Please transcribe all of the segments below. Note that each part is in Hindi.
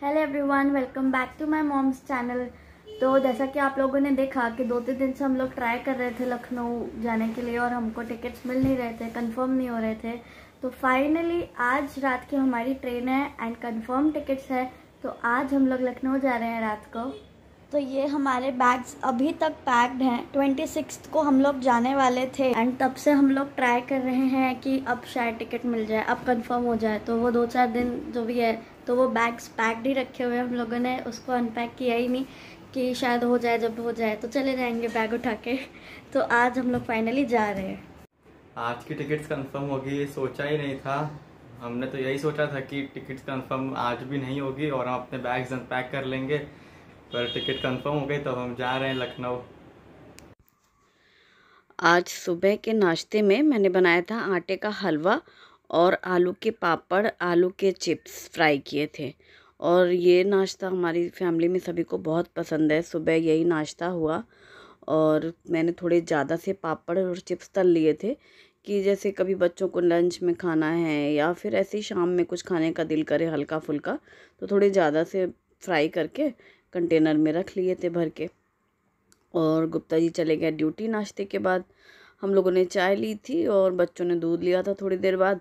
hello everyone welcome back to my mom's channel तो जैसा कि आप लोगों ने देखा कि दो तीन दिन से हम लोग ट्राई कर रहे थे लखनऊ जाने के लिए और हमको टिकट्स मिल नहीं रहे थे कंफर्म नहीं हो रहे थे तो फाइनली आज रात की हमारी ट्रेन है एंड कंफर्म टिकट्स है तो आज हम लोग लखनऊ जा रहे हैं रात को तो ये हमारे बैग्स अभी तक पैक्ड हैं ट्वेंटी सिक्स को हम लोग जाने वाले थे एंड तब से हम लोग ट्राई कर रहे हैं कि अब शायद टिकट मिल जाए अब कंफर्म हो जाए तो वो दो चार दिन जो भी है तो वो बैग्स पैक्ड ही रखे हुए हम लोगों ने उसको अनपैक किया ही नहीं कि शायद हो जाए जब हो जाए तो चले जाएंगे बैग उठा के तो आज हम लोग फाइनली जा रहे हैं आज की टिकट्स कंफर्म होगी ये सोचा ही नहीं था हमने तो यही सोचा था कि टिकट्स कंफर्म आज भी नहीं होगी और हम अपने बैग्स अनपैक कर लेंगे पर टिकट कंफर्म हो गई तो हम जा रहे हैं लखनऊ आज सुबह के नाश्ते में मैंने बनाया था आटे का हलवा और आलू के पापड़ आलू के चिप्स फ्राई किए थे और ये नाश्ता हमारी फैमिली में सभी को बहुत पसंद है सुबह यही नाश्ता हुआ और मैंने थोड़े ज़्यादा से पापड़ और चिप्स तल लिए थे कि जैसे कभी बच्चों को लंच में खाना है या फिर ऐसे ही शाम में कुछ खाने का दिल करे हल्का फुल्का तो थोड़े ज़्यादा से फ्राई करके कंटेनर में रख लिए थे भर के और गुप्ता जी चले गए ड्यूटी नाश्ते के बाद हम लोगों ने चाय ली थी और बच्चों ने दूध लिया था थोड़ी देर बाद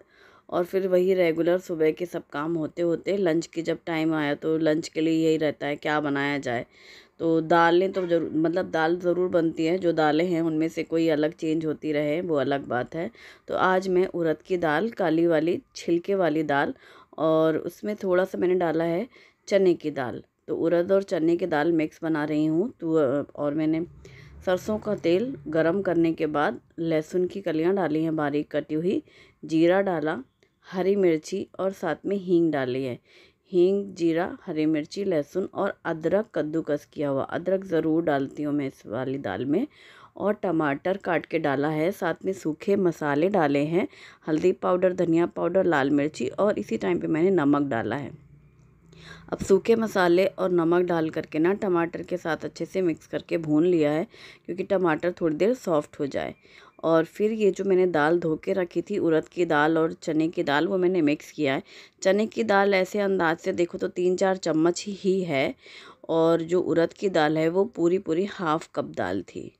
और फिर वही रेगुलर सुबह के सब काम होते होते लंच के जब टाइम आया तो लंच के लिए यही रहता है क्या बनाया जाए तो दालें तो जरूर मतलब दाल ज़रूर बनती है जो दालें हैं उनमें से कोई अलग चेंज होती रहे वो अलग बात है तो आज मैं उड़द की दाल काली वाली छिलके वाली दाल और उसमें थोड़ा सा मैंने डाला है चने की दाल तो उड़द और चने की दाल मिक्स बना रही हूँ तो और मैंने सरसों का तेल गरम करने के बाद लहसुन की कलियाँ डाली हैं बारीक कटी हुई जीरा डाला हरी मिर्ची और साथ में हींग डाली है हींग जीरा हरी मिर्ची लहसुन और अदरक कद्दूकस किया हुआ अदरक ज़रूर डालती हूँ मैं इस वाली दाल में और टमाटर काट के डाला है साथ में सूखे मसाले डाले हैं हल्दी पाउडर धनिया पाउडर लाल मिर्ची और इसी टाइम पे मैंने नमक डाला है अब सूखे मसाले और नमक डाल करके ना टमाटर के साथ अच्छे से मिक्स करके भून लिया है क्योंकि टमाटर थोड़ी देर सॉफ्ट हो जाए और फिर ये जो मैंने दाल धो के रखी थी उड़द की दाल और चने की दाल वो मैंने मिक्स किया है चने की दाल ऐसे अंदाज से देखो तो तीन चार चम्मच ही है और जो उड़द की दाल है वो पूरी पूरी हाफ़ कप दाल थी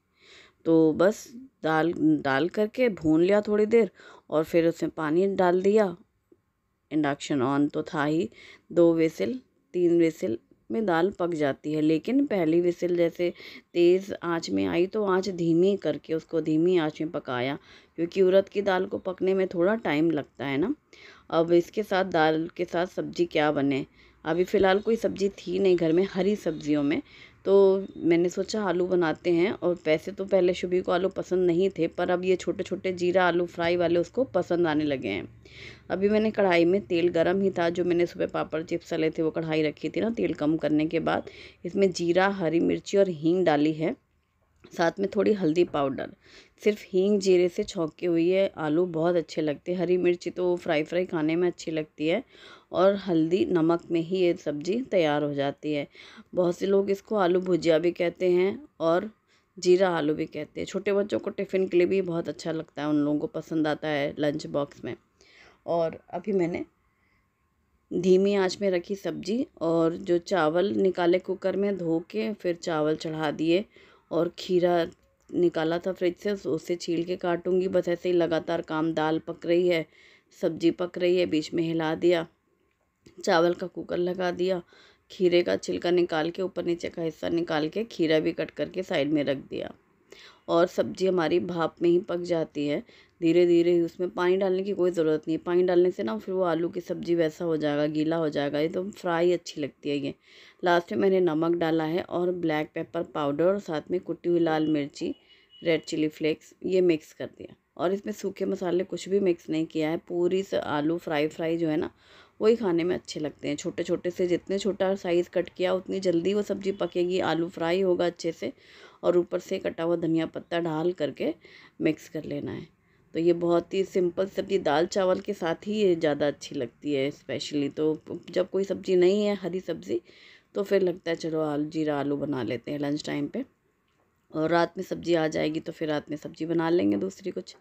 तो बस दाल डाल करके भून लिया थोड़ी देर और फिर उसमें पानी डाल दिया इंडक्शन ऑन तो था ही दो विसिल तीन वेसिल में दाल पक जाती है लेकिन पहली विसिल जैसे तेज़ आंच में आई तो आंच धीमी करके उसको धीमी आंच में पकाया क्योंकि उड़द की दाल को पकने में थोड़ा टाइम लगता है ना अब इसके साथ दाल के साथ सब्ज़ी क्या बने अभी फ़िलहाल कोई सब्ज़ी थी नहीं घर में हरी सब्जियों में तो मैंने सोचा आलू बनाते हैं और वैसे तो पहले शुभी को आलू पसंद नहीं थे पर अब ये छोटे छोटे जीरा आलू फ्राई वाले उसको पसंद आने लगे हैं अभी मैंने कढ़ाई में तेल गरम ही था जो मैंने सुबह पापड़ चिप्स ले थे वो कढ़ाई रखी थी ना तेल कम करने के बाद इसमें जीरा हरी मिर्ची और हींग डाली है साथ में थोड़ी हल्दी पाउडर सिर्फ हींग जीरे से के हुई है आलू बहुत अच्छे लगते हैं हरी मिर्ची तो फ्राई फ्राई खाने में अच्छी लगती है और हल्दी नमक में ही ये सब्ज़ी तैयार हो जाती है बहुत से लोग इसको आलू भुजिया भी कहते हैं और जीरा आलू भी कहते हैं छोटे बच्चों को टिफ़िन के लिए भी बहुत अच्छा लगता है उन लोगों को पसंद आता है लंच बॉक्स में और अभी मैंने धीमी आंच में रखी सब्ज़ी और जो चावल निकाले कुकर में धो के फिर चावल चढ़ा दिए और खीरा निकाला था फ्रिज से उसे छील के काटूंगी बस ऐसे ही लगातार काम दाल पक रही है सब्जी पक रही है बीच में हिला दिया चावल का कुकर लगा दिया खीरे का छिलका निकाल के ऊपर नीचे का हिस्सा निकाल के खीरा भी कट करके साइड में रख दिया और सब्जी हमारी भाप में ही पक जाती है धीरे धीरे ही उसमें पानी डालने की कोई ज़रूरत नहीं है पानी डालने से ना फिर वो आलू की सब्ज़ी वैसा हो जाएगा गीला हो जाएगा ये तो फ्राई अच्छी लगती है ये लास्ट में मैंने नमक डाला है और ब्लैक पेपर पाउडर और साथ में कुटी हुई लाल मिर्ची रेड चिली फ्लेक्स ये मिक्स कर दिया और इसमें सूखे मसाले कुछ भी मिक्स नहीं किया है पूरी से आलू फ्राई फ्राई जो है ना वही खाने में अच्छे लगते हैं छोटे छोटे से जितने छोटा साइज़ कट किया उतनी जल्दी वो सब्ज़ी पकेगी आलू फ्राई होगा अच्छे से और ऊपर से कटा हुआ धनिया पत्ता डाल करके मिक्स कर लेना है तो ये बहुत ही सिंपल सब्ज़ी दाल चावल के साथ ही ये ज़्यादा अच्छी लगती है स्पेशली तो जब कोई सब्ज़ी नहीं है हरी सब्ज़ी तो फिर लगता है चलो आलू जीरा आलू बना लेते हैं लंच टाइम पे और रात में सब्ज़ी आ जाएगी तो फिर रात में सब्ज़ी बना लेंगे दूसरी कुछ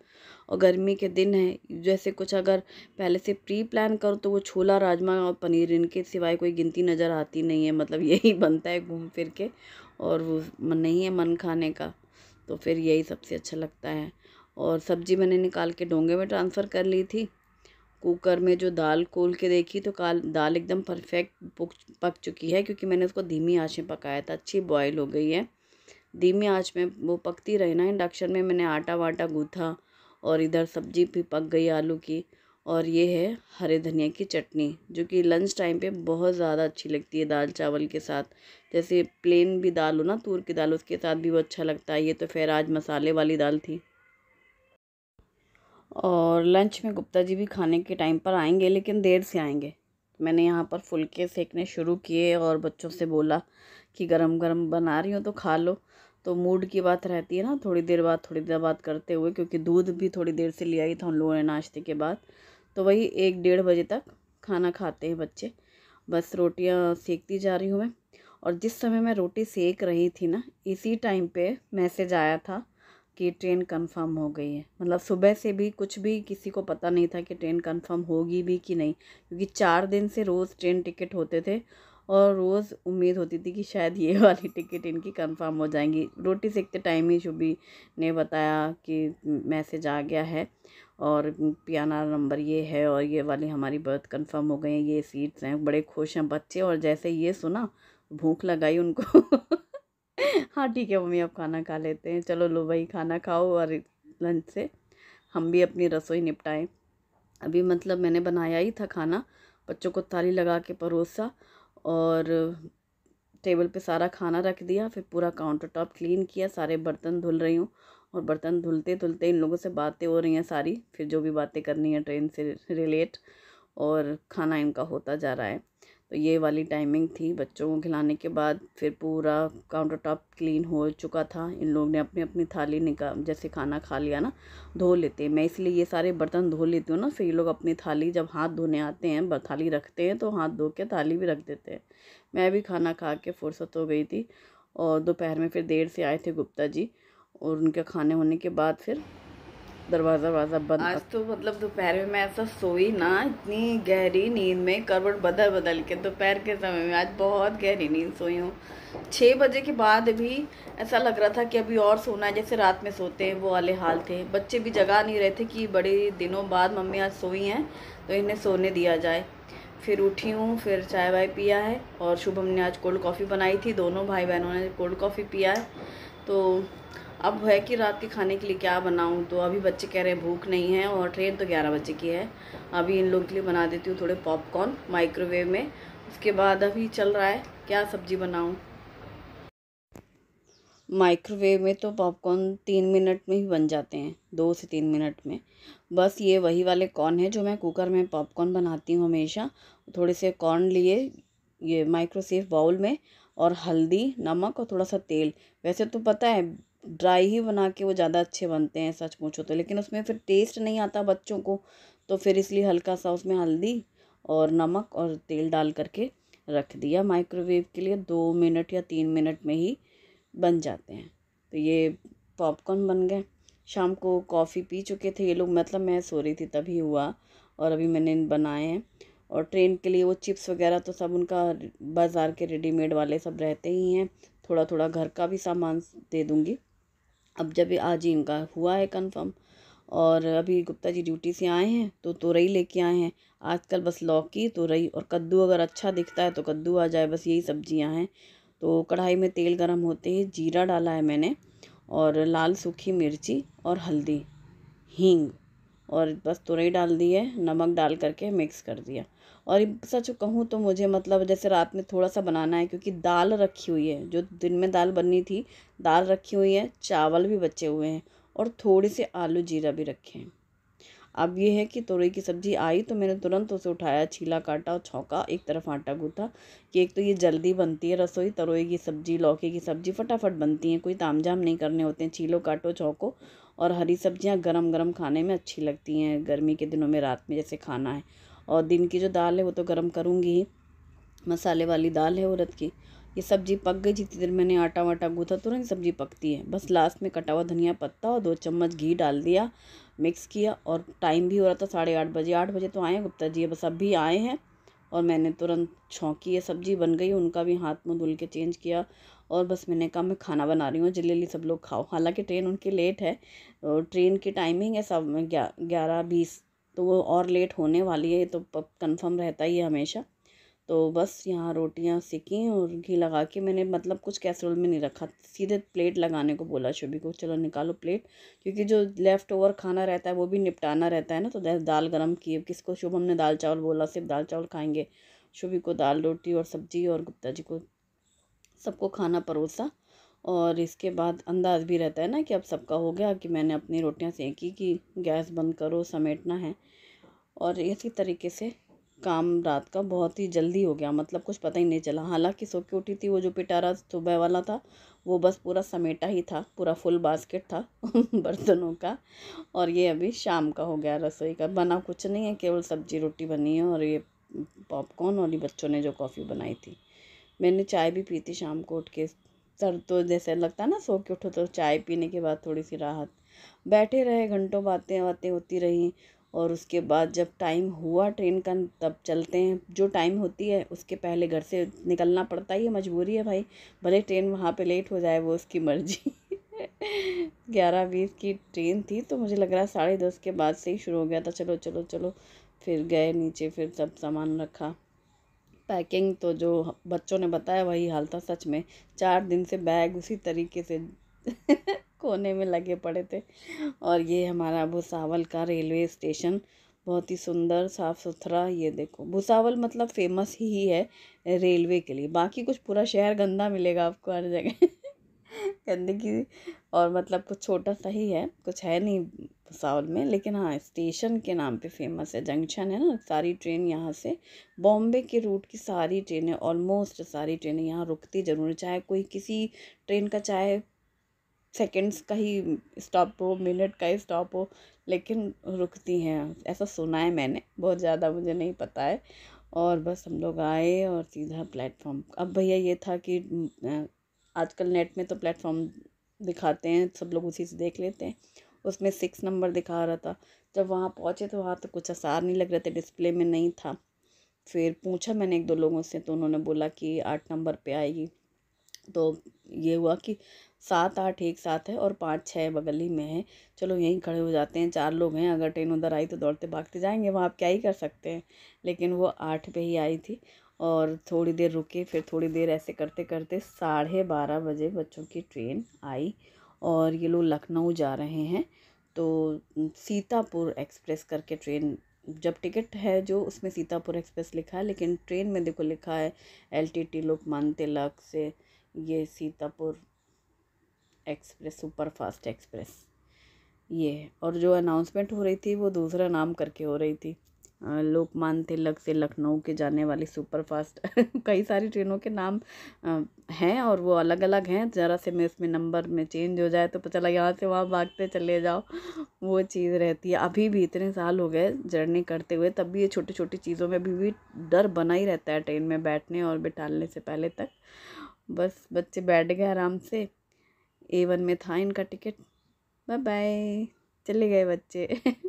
और गर्मी के दिन है जैसे कुछ अगर पहले से प्री प्लान करो तो वो छोला राजमा और पनीर इनके सिवाय कोई गिनती नज़र आती नहीं है मतलब यही बनता है घूम फिर के और वो नहीं है मन खाने का तो फिर यही सबसे अच्छा लगता है और सब्ज़ी मैंने निकाल के डोंगे में ट्रांसफ़र कर ली थी कुकर में जो दाल खोल के देखी तो काल दाल एकदम परफेक्ट पक चुकी है क्योंकि मैंने उसको धीमी आँच में पकाया था अच्छी बॉयल हो गई है धीमी आँच में वो पकती रही ना इंडक्शन में मैंने आटा वाटा गूथा और इधर सब्जी भी पक गई आलू की और ये है हरे धनिया की चटनी जो कि लंच टाइम पे बहुत ज़्यादा अच्छी लगती है दाल चावल के साथ जैसे प्लेन भी दाल हो ना तूर की दाल उसके साथ भी वो अच्छा लगता है ये तो फिर आज मसाले वाली दाल थी और लंच में गुप्ता जी भी खाने के टाइम पर आएंगे लेकिन देर से आएंगे मैंने यहाँ पर फुलके सेकने शुरू किए और बच्चों से बोला कि गरम गरम बना रही हूँ तो खा लो तो मूड की बात रहती है ना थोड़ी देर बाद थोड़ी देर बाद करते हुए क्योंकि दूध भी थोड़ी देर से ले आई था उन लोगों ने नाश्ते के बाद तो वही एक डेढ़ बजे तक खाना खाते हैं बच्चे बस रोटियाँ सेकती जा रही हूँ मैं और जिस समय मैं रोटी सेक रही थी ना इसी टाइम पे मैसेज आया था कि ट्रेन कंफर्म हो गई है मतलब सुबह से भी कुछ भी किसी को पता नहीं था कि ट्रेन कंफर्म होगी भी कि नहीं क्योंकि चार दिन से रोज़ ट्रेन टिकट होते थे और रोज़ उम्मीद होती थी कि शायद ये वाली टिकट इनकी कंफर्म हो जाएंगी रोटी सेकते टाइम ही शुभी ने बताया कि मैसेज आ गया है और पियाना नंबर ये है और ये वाली हमारी बर्थ कंफर्म हो गई है ये सीट्स हैं बड़े खुश हैं बच्चे और जैसे ये सुना भूख लगाई उनको हाँ ठीक है मम्मी आप खाना खा लेते हैं चलो लो भाई खाना खाओ और लंच से हम भी अपनी रसोई निपटाएं अभी मतलब मैंने बनाया ही था खाना बच्चों को थाली लगा के परोसा और टेबल पे सारा खाना रख दिया फिर पूरा काउंटर टॉप क्लीन किया सारे बर्तन धुल रही हूँ और बर्तन धुलते धुलते इन लोगों से बातें हो रही हैं सारी फिर जो भी बातें करनी है ट्रेन से रिलेट और खाना इनका होता जा रहा है तो ये वाली टाइमिंग थी बच्चों को खिलाने के बाद फिर पूरा काउंटर टॉप क्लीन हो चुका था इन लोग ने अपनी अपनी थाली निकाल जैसे खाना खा लिया ना धो लेते हैं मैं इसलिए ये सारे बर्तन धो लेती हूँ ना फिर ये लोग अपनी थाली जब हाथ धोने आते हैं थाली रखते हैं तो हाथ धो के थाली भी रख देते हैं मैं भी खाना खा के फुर्सत हो गई थी और दोपहर में फिर देर से आए थे गुप्ता जी और उनके खाने होने के बाद फिर दरवाज़ा वाजा बंद आज तो मतलब दोपहर में मैं ऐसा सोई ना इतनी गहरी नींद में करवट बदल बदल के दोपहर के समय में आज बहुत गहरी नींद सोई हूँ छः बजे के बाद भी ऐसा लग रहा था कि अभी और सोना है जैसे रात में सोते हैं वो वाले हाल थे बच्चे भी जगा नहीं रहे थे कि बड़े दिनों बाद मम्मी आज सोई हैं तो इन्हें सोने दिया जाए फिर उठी हूँ फिर चाय वाय पिया है और शुभम ने आज कोल्ड कॉफ़ी बनाई थी दोनों भाई बहनों ने कोल्ड कॉफ़ी पिया है तो अब है कि रात के खाने के लिए क्या बनाऊँ तो अभी बच्चे कह रहे हैं भूख नहीं है और ट्रेन तो ग्यारह बजे की है अभी इन लोगों के लिए बना देती हूँ थोड़े पॉपकॉर्न माइक्रोवेव में उसके बाद अभी चल रहा है क्या सब्जी बनाऊँ माइक्रोवेव में तो पॉपकॉर्न तीन मिनट में ही बन जाते हैं दो से तीन मिनट में बस ये वही वाले कॉर्न है जो मैं कुकर में पॉपकॉर्न बनाती हूँ हमेशा थोड़े से कॉर्न लिए ये माइक्रोसेफ बाउल में और हल्दी नमक और थोड़ा सा तेल वैसे तो पता है ड्राई ही बना के वो ज़्यादा अच्छे बनते हैं सच पूछो तो लेकिन उसमें फिर टेस्ट नहीं आता बच्चों को तो फिर इसलिए हल्का सा उसमें हल्दी और नमक और तेल डाल करके रख दिया माइक्रोवेव के लिए दो मिनट या तीन मिनट में ही बन जाते हैं तो ये पॉपकॉर्न बन गए शाम को कॉफ़ी पी चुके थे ये लोग मतलब मैं सो रही थी तभी हुआ और अभी मैंने बनाए हैं और ट्रेन के लिए वो चिप्स वगैरह तो सब उनका बाज़ार के रेडीमेड वाले सब रहते ही हैं थोड़ा थोड़ा घर का भी सामान दे दूँगी अब जब आज ही इनका हुआ है कंफर्म और अभी गुप्ता जी ड्यूटी से आए हैं तो तुरई लेके आए हैं आजकल बस लौकी तुरई और कद्दू अगर अच्छा दिखता है तो कद्दू आ जाए बस यही सब्जियां हैं तो कढ़ाई में तेल गरम होते ही जीरा डाला है मैंने और लाल सूखी मिर्ची और हल्दी हींग और बस तुरई डाल दी है नमक डाल करके मिक्स कर दिया और सच कहूँ तो मुझे मतलब जैसे रात में थोड़ा सा बनाना है क्योंकि दाल रखी हुई है जो दिन में दाल बननी थी दाल रखी हुई है चावल भी बचे हुए हैं और थोड़े से आलू जीरा भी रखे हैं अब ये है कि तोरई की सब्ज़ी आई तो मैंने तुरंत उसे उठाया छीला काटा और छौका एक तरफ आटा गूथा कि एक तो ये जल्दी बनती है रसोई तरोई की सब्ज़ी लौकी की सब्ज़ी फटाफट बनती है कोई तामझाम नहीं करने होते हैं छीलो काटो छौको और हरी सब्जियां गरम गरम खाने में अच्छी लगती हैं गर्मी के दिनों में रात में जैसे खाना है और दिन की जो दाल है वो तो गर्म करूँगी ही मसाले वाली दाल है औरत की ये सब्ज़ी पक गई जितनी देर मैंने आटा वाटा गूथा तुरंत सब्ज़ी पकती है बस लास्ट में कटा हुआ धनिया पत्ता और दो चम्मच घी डाल दिया मिक्स किया और टाइम भी हो रहा था साढ़े आठ बजे आठ बजे तो आए गुप्ता जी बस अभी आए हैं और मैंने तुरंत छौंकी ये सब्ज़ी बन गई उनका भी हाथ मुँह धुल के चेंज किया और बस मैंने कहा मैं खाना बना रही हूँ जल्दी जल्दी सब लोग खाओ हालांकि ट्रेन उनकी लेट है और ट्रेन की टाइमिंग है सब ग्यारह बीस तो वो और लेट होने वाली है तो कंफर्म रहता ही है हमेशा तो बस यहाँ रोटियाँ सीखी और घी लगा के मैंने मतलब कुछ कैसरोल में नहीं रखा सीधे प्लेट लगाने को बोला शुभी को चलो निकालो प्लेट क्योंकि जो लेफ़्ट ओवर खाना रहता है वो भी निपटाना रहता है ना तो दाल गर्म किए किसको शुभ हमने दाल चावल बोला सिर्फ दाल चावल खाएंगे शुभी को दाल रोटी और सब्जी और गुप्ता जी को सबको खाना परोसा और इसके बाद अंदाज़ भी रहता है ना कि अब सबका हो गया कि मैंने अपनी रोटियां सेंकी कि गैस बंद करो समेटना है और इसी तरीके से काम रात का बहुत ही जल्दी हो गया मतलब कुछ पता ही नहीं चला हालांकि सो के उठी थी वो जो पिटारा सुबह वाला था वो बस पूरा समेटा ही था पूरा फुल बास्केट था बर्तनों का और ये अभी शाम का हो गया रसोई का बना कुछ नहीं है केवल सब्जी रोटी बनी है और ये पॉपकॉर्न और ये बच्चों ने जो कॉफ़ी बनाई थी मैंने चाय भी पी थी शाम को उठ के सर तो जैसे लगता है ना सो के उठो तो चाय पीने के बाद थोड़ी सी राहत बैठे रहे घंटों बातें बातें होती रहीं और उसके बाद जब टाइम हुआ ट्रेन का तब चलते हैं जो टाइम होती है उसके पहले घर से निकलना पड़ता ही है मजबूरी है भाई भले ट्रेन वहाँ पे लेट हो जाए वो उसकी मर्जी ग्यारह बीस की ट्रेन थी तो मुझे लग रहा है साढ़े दस के बाद से ही शुरू हो गया था चलो चलो चलो फिर गए नीचे फिर सब सामान रखा पैकिंग तो जो बच्चों ने बताया वही हाल था सच में चार दिन से बैग उसी तरीके से कोने में लगे पड़े थे और ये हमारा भुसावल का रेलवे स्टेशन बहुत ही सुंदर साफ़ सुथरा ये देखो भुसावल मतलब फेमस ही, ही है रेलवे के लिए बाकी कुछ पूरा शहर गंदा मिलेगा आपको हर जगह गंदगी और मतलब कुछ छोटा सा ही है कुछ है नहीं भुसावल में लेकिन हाँ स्टेशन के नाम पे फेमस है जंक्शन है ना सारी ट्रेन यहाँ से बॉम्बे के रूट की सारी ट्रेनें ऑलमोस्ट सारी ट्रेनें यहाँ रुकती ज़रूर चाहे कोई किसी ट्रेन का चाहे सेकेंड्स का ही स्टॉप हो मिनट का ही स्टॉप हो लेकिन रुकती हैं ऐसा सुना है मैंने बहुत ज़्यादा मुझे नहीं पता है और बस हम लोग आए और सीधा प्लेटफॉर्म अब भैया ये था कि आजकल नेट में तो प्लेटफॉर्म दिखाते हैं सब लोग उसी से देख लेते हैं उसमें सिक्स नंबर दिखा रहा था जब वहाँ पहुँचे तो वहाँ तो कुछ आसार नहीं लग रहे थे डिस्प्ले में नहीं था फिर पूछा मैंने एक दो लोगों से तो उन्होंने बोला कि आठ नंबर पे आएगी तो ये हुआ कि सात आठ एक साथ है और पाँच छः बगल ही में है चलो यहीं खड़े हो जाते हैं चार लोग हैं अगर ट्रेन उधर आई तो दौड़ते भागते जाएंगे वहाँ आप क्या ही कर सकते हैं लेकिन वो आठ पे ही आई थी और थोड़ी देर रुके फिर थोड़ी देर ऐसे करते करते साढ़े बारह बजे बच्चों की ट्रेन आई और ये लोग लखनऊ जा रहे हैं तो सीतापुर एक्सप्रेस करके ट्रेन जब टिकट है जो उसमें सीतापुर एक्सप्रेस लिखा है लेकिन ट्रेन में देखो लिखा है L T T Lokmanya Tilak से ये Sitapur express super fast express ये और जो अनाउंसमेंट हो रही थी वो दूसरा नाम करके हो रही थी लोकमान तिलक से लखनऊ के जाने वाली सुपरफास्ट कई सारी ट्रेनों के नाम हैं और वो अलग अलग हैं ज़रा से मैं इसमें नंबर में चेंज हो जाए तो पता चला यहाँ से वहाँ भागते चले जाओ वो चीज़ रहती है अभी भी इतने साल हो गए जर्नी करते हुए तब भी ये छोटी छोटी चीज़ों में अभी भी डर बना ही रहता है ट्रेन में बैठने और बिठालने से पहले तक बस बच्चे बैठ गए आराम से ए वन में था इनका टिकट बाय बाय चले गए बच्चे